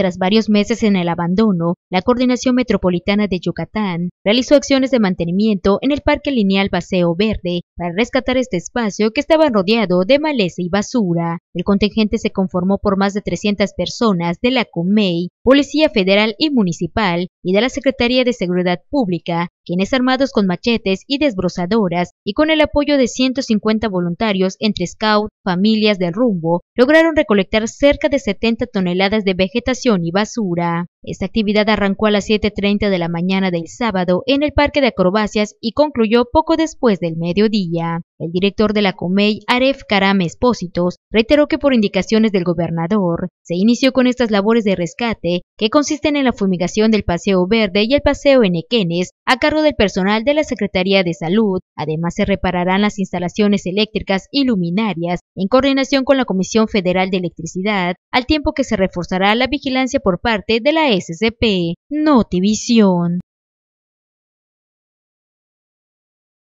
Tras varios meses en el abandono, la Coordinación Metropolitana de Yucatán realizó acciones de mantenimiento en el Parque Lineal Paseo Verde para rescatar este espacio que estaba rodeado de maleza y basura. El contingente se conformó por más de 300 personas de la CUMEI. Policía Federal y Municipal y de la Secretaría de Seguridad Pública, quienes armados con machetes y desbrozadoras y con el apoyo de 150 voluntarios entre scout, familias del rumbo, lograron recolectar cerca de 70 toneladas de vegetación y basura. Esta actividad arrancó a las 7.30 de la mañana del sábado en el Parque de Acrobacias y concluyó poco después del mediodía. El director de la COMEI, Aref Karam Espósitos, reiteró que por indicaciones del gobernador, se inició con estas labores de rescate que consisten en la fumigación del Paseo Verde y el Paseo Enequenes a cargo del personal de la Secretaría de Salud. Además se repararán las instalaciones eléctricas y luminarias en coordinación con la Comisión Federal de Electricidad, al tiempo que se reforzará la vigilancia por parte de la SCP, Notivision.